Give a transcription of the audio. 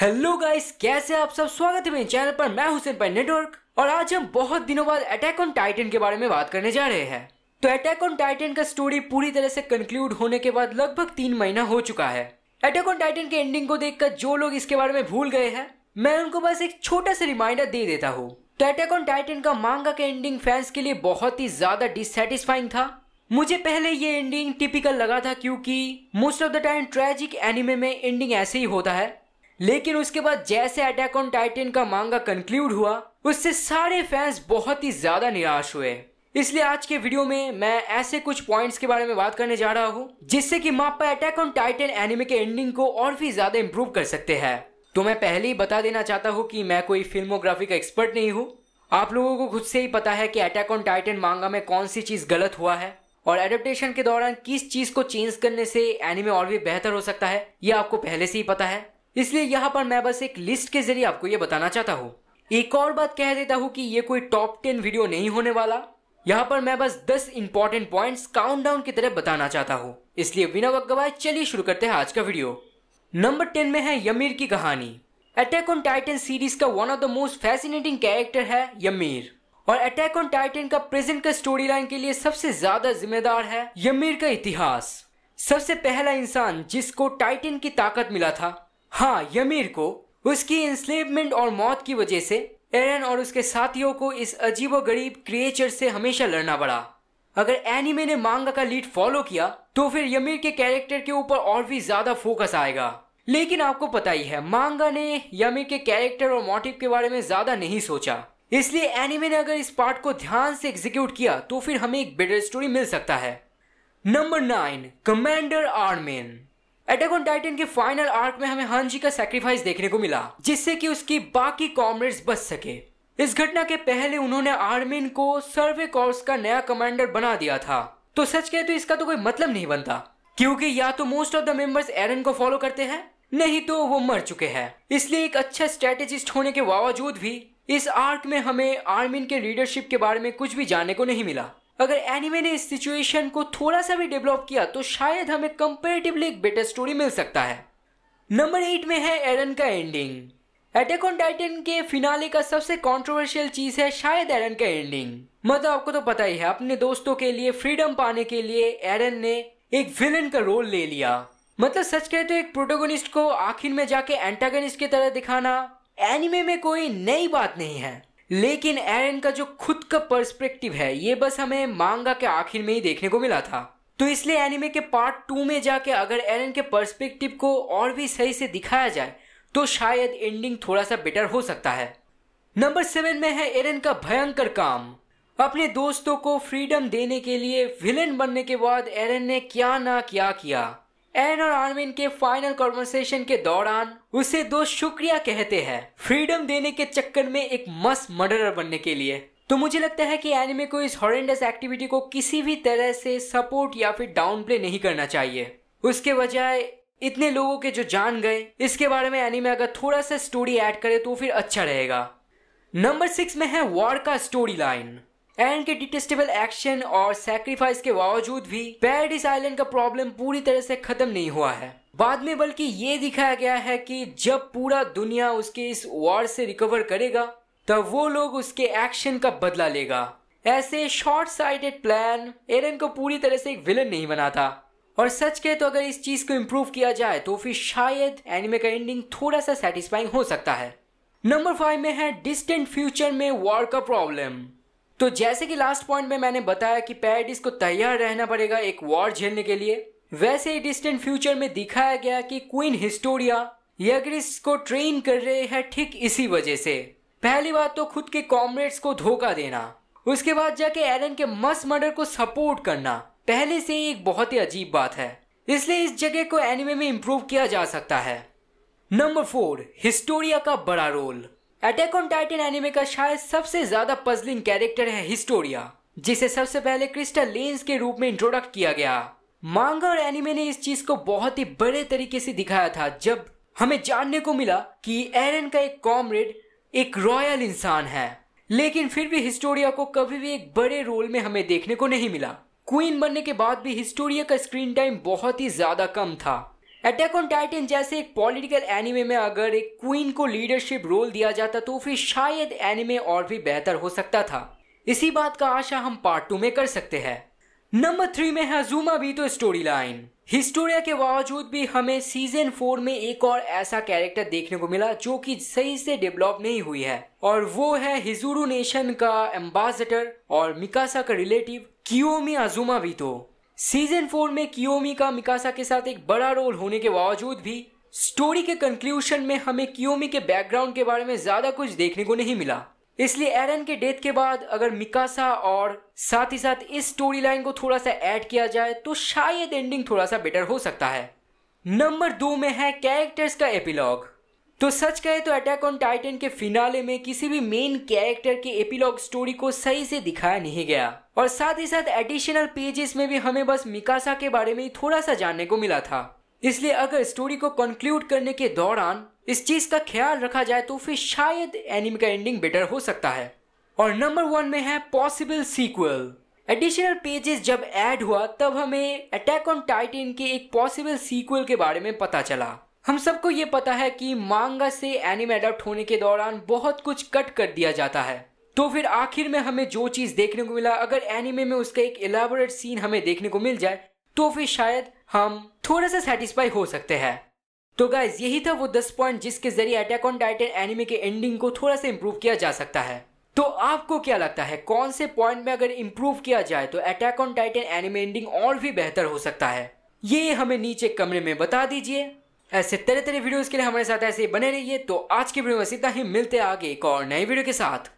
hello guys कैसे आप सब स्वागत है मेरे चैनल पर मैं हुसैन पर नेटवर्क और आज हम बहुत दिनों बाद अटैक ऑन टाइटन के बारे में बात करने जा रहे हैं तो अटैक ऑन टाइटन का स्टोरी पूरी तरह से कंक्लूड होने के बाद लगभग तीन महीना हो चुका है अटैक ऑन टाइटन के एंडिंग को देखकर जो लोग इसके बारे में भूल गए हैं मैं उनको बस एक छोटा सा रिमाइंडर दे देता हूँ तो अटैक ऑन टाइटन का मांगा के एंडिंग फैंस के लिए बहुत ही ज्यादा डिससेटिस्फाइंग था मुझे पहले ये एंडिंग टिपिकल लगा था क्योंकि most of the time tragic anime में एंडिंग ऐसे ही होता है लेकिन उसके बाद जैसे अटैक ऑन टाइटन का मांगा कंक्लूड हुआ उससे सारे फैंस बहुत ही ज्यादा निराश हुए इसलिए आज के वीडियो में मैं ऐसे कुछ पॉइंट्स के बारे में बात करने जा रहा हूँ जिससे कि मापा अटैक ऑन टाइटन एनिमे के एंडिंग को और भी ज्यादा इम्प्रूव कर सकते हैं तो मैं पहले ही बता देना चाहता हूँ कि मैं कोई फिल्मोग्राफी का एक्सपर्ट नहीं हूँ आप लोगों को खुद से ही पता है कि अटैक ऑन टाइटन मांगा में कौन सी चीज गलत हुआ है और एडेप्टेशन के दौरान किस चीज को चेंज करने से एनिमे और भी बेहतर हो सकता है ये आपको पहले से ही पता है इसलिए यहाँ पर मैं बस एक लिस्ट के जरिए आपको ये बताना चाहता हूँ एक और बात कह देता हूँ कि ये कोई टॉप टेन वीडियो नहीं होने वाला यहाँ पर मैं बस दस इंपॉर्टेंट पॉइंट्स काउंटडाउन की तरह बताना चाहता हूँ इसलिए बिना वक्त गवाए चलिए शुरू करते हैं आज का वीडियो नंबर टेन में है यमीर की कहानी अटैक ऑन टाइटन सीरीज का one of the most fascinating character है यमीर और अटैक ऑन टाइटन का प्रेजेंट का स्टोरी लाइन के लिए सबसे ज्यादा जिम्मेदार है यमीर का इतिहास सबसे पहला इंसान जिसको टाइटन की ताकत मिला था हाँ यमीर को उसकी इंस्लेवमेंट और मौत की वजह से एरन और उसके साथियों को इस अजीबो गरीब क्रिएचर से हमेशा लड़ना पड़ा अगर एनिमे ने मांगा का लीड फॉलो किया तो फिर यमीर के कैरेक्टर के ऊपर और भी ज्यादा फोकस आएगा लेकिन आपको पता ही है मांगा ने यमीर के कैरेक्टर और मोटिव के बारे में ज्यादा नहीं सोचा इसलिए एनिमे ने अगर इस पार्ट को ध्यान से एग्जीक्यूट किया तो फिर हमें एक बेटर स्टोरी मिल सकता है number nine commander Armin Attack on Titan के फाइनल आर्क में हमें हन जी का सेक्रीफाइस देखने को मिला जिससे कि उसकी बाकी कॉमरेड्स बच सके इस घटना के पहले उन्होंने आर्मिन को सर्वे कॉर्स का नया कमांडर बना दिया था तो सच कहे तो इसका तो कोई मतलब नहीं बनता क्योंकि या तो most of the members Eren को फॉलो करते हैं नहीं तो वो मर चुके हैं इसलिए एक अच्छा स्ट्रेटेजिस्ट होने के बावजूद भी इस आर्क में हमें आर्मिन के लीडरशिप के बारे में कुछ भी जानने को नहीं मिला अगर एनिमे ने इस सिचुएशन को थोड़ा सा भी डेवलप किया तो शायद हमें कंपेरेटिवली एक बेटर स्टोरी मिल सकता है नंबर एट में है एरन का एंडिंग अटैक ऑन टाइटन के फिनाले का सबसे कंट्रोवर्शियल चीज है शायद एरन का एंडिंग मतलब आपको तो पता ही है अपने दोस्तों के लिए फ्रीडम पाने के लिए एरन ने एक विलन का रोल ले लिया मतलब सच कहे तो एक प्रोटोगोनिस्ट को आखिर में जाके एंटागोनिस्ट की तरह दिखाना एनिमे में कोई नई बात नहीं है लेकिन एरन का जो खुद का पर्सपेक्टिव है ये बस हमें मांगा के आखिर में ही देखने को मिला था तो इसलिए एनिमे के पार्ट टू में जाके अगर एरन के पर्सपेक्टिव को और भी सही से दिखाया जाए तो शायद एंडिंग थोड़ा सा बेटर हो सकता है नंबर सेवन में है एरन का भयंकर काम अपने दोस्तों को फ्रीडम देने के लिए विलेन बनने के बाद एरन ने क्या ना क्या किया एन और आर्मिन के फाइनल कॉन्वर्सेशन के दौरान उसे दो शुक्रिया कहते हैं फ्रीडम देने के चक्कर में एक मस्त मर्डरर बनने के लिए तो मुझे लगता है कि एनिमे को इस हॉरेंडस एक्टिविटी को किसी भी तरह से सपोर्ट या फिर डाउन प्ले नहीं करना चाहिए उसके बजाय इतने लोगों के जो जान गए इसके बारे में एनिमे अगर थोड़ा सा स्टोरी ऐड करे तो फिर अच्छा रहेगा नंबर सिक्स में है वॉर का स्टोरी लाइन एंड के डिटेस्टेबल एक्शन और सेक्रीफाइस के बावजूद भी पेरिस आइलैंड का प्रॉब्लम पूरी तरह से खत्म नहीं हुआ है बाद में बल्कि ये दिखाया गया है कि जब पूरा दुनिया उसके इस वॉर से रिकवर करेगा तब वो लोग उसके एक्शन का बदला लेगा ऐसे शॉर्ट साइटेड प्लान एरन को पूरी तरह से एक विलन नहीं बनाता और सच कहे तो अगर इस चीज को इम्प्रूव किया जाए तो फिर शायद एनिमे का एंडिंग थोड़ा सा सेटिस्फाइंग हो सकता है नंबर फाइव में है डिस्टेंट फ्यूचर में वॉर का प्रॉब्लम तो जैसे कि लास्ट पॉइंट में मैंने बताया कि पैरिस को तैयार रहना पड़ेगा एक वॉर झेलने के लिए वैसे ही डिस्टेंट फ्यूचर में दिखाया गया कि क्वीन हिस्टोरिया यग्रिस को ट्रेन कर रहे हैं ठीक इसी वजह से पहली बात तो खुद के कॉमरेड्स को धोखा देना उसके बाद जाके एरन के मस मर्डर को सपोर्ट करना पहले से ही एक बहुत ही अजीब बात है इसलिए इस जगह को एनिमे में इम्प्रूव किया जा सकता है नंबर फोर हिस्टोरिया का बड़ा role Attack on Titan anime का शायद सबसे ज्यादा पजलिंग कैरेक्टर है हिस्टोरिया जिसे सबसे पहले क्रिस्टल लेंस के रूप में इंट्रोडक्ट किया गया मांगा और एनिमे ने इस चीज को बहुत ही बड़े तरीके से दिखाया था जब हमें जानने को मिला कि एरन का एक कॉमरेड एक रॉयल इंसान है लेकिन फिर भी हिस्टोरिया को कभी भी एक बड़े रोल में हमें देखने को नहीं मिला क्वीन बनने के बाद भी हिस्टोरिया का स्क्रीन टाइम बहुत ही ज्यादा कम था अटैक ऑन टाइटन जैसे एक पॉलिटिकल एनिमे में अगर एक क्वीन को लीडरशिप रोल दिया जाता तो फिर शायद एनिमे और भी बेहतर हो सकता था इसी बात का आशा हम पार्ट टू में कर सकते हैं नंबर थ्री में है जूमा भी तो स्टोरी लाइन हिस्टोरिया के बावजूद भी हमें सीजन फोर में एक और ऐसा कैरेक्टर देखने को मिला जो कि सही से डेवलप नहीं हुई है और वो है हिजूरू नेशन का एम्बेसडर और मिकासा का रिलेटिव कियोमी अजुमा भी तो सीजन फोर में कियोमी का मिकासा के साथ एक बड़ा रोल होने के बावजूद भी स्टोरी के कंक्लूशन में हमें कियोमी के बैकग्राउंड के बारे में ज्यादा कुछ देखने को नहीं मिला इसलिए एरन के डेथ के बाद अगर मिकासा और साथ ही साथ इस स्टोरी लाइन को थोड़ा सा ऐड किया जाए तो शायद एंडिंग थोड़ा सा बेटर हो सकता है नंबर दो में है कैरेक्टर्स का एपिलॉग तो सच कहे तो अटैक ऑन टाइटन के फिनाले में किसी भी मेन कैरेक्टर के एपिलॉग स्टोरी को सही से दिखाया नहीं गया और साथ ही साथ एडिशनल पेजेस में भी हमें बस मिकासा के बारे में ही थोड़ा सा जानने को मिला था इसलिए अगर स्टोरी को कंक्लूड करने के दौरान इस चीज का ख्याल रखा जाए तो फिर शायद एनिम का एंडिंग बेटर हो सकता है और नंबर वन में है पॉसिबल सीक्वल एडिशनल पेजेस जब ऐड हुआ तब हमें अटैक ऑन टाइटन के एक पॉसिबल सीक्वल के बारे में पता चला हम सबको ये पता है कि मांगा से एनिमे अडप्ट होने के दौरान बहुत कुछ कट कर दिया जाता है तो फिर आखिर में हमें जो चीज देखने को मिला अगर एनिमे में उसका एक इलाबोरेट सीन हमें देखने को मिल जाए तो फिर शायद हम थोड़ा सा सेटिस्फाई हो सकते हैं तो गाइज यही था वो दस पॉइंट जिसके जरिए अटैक ऑन टाइटन एनिमे के एंडिंग को थोड़ा सा इम्प्रूव किया जा सकता है तो आपको क्या लगता है कौन से पॉइंट में अगर इम्प्रूव किया जाए तो Attack on Titan anime ending और भी बेहतर हो सकता है ये हमें नीचे कमरे में बता दीजिए ऐसे तरह तरह वीडियोस के लिए हमारे साथ ऐसे बने रहिए तो आज की वीडियो में सीधा ही मिलते आगे एक और नए वीडियो के साथ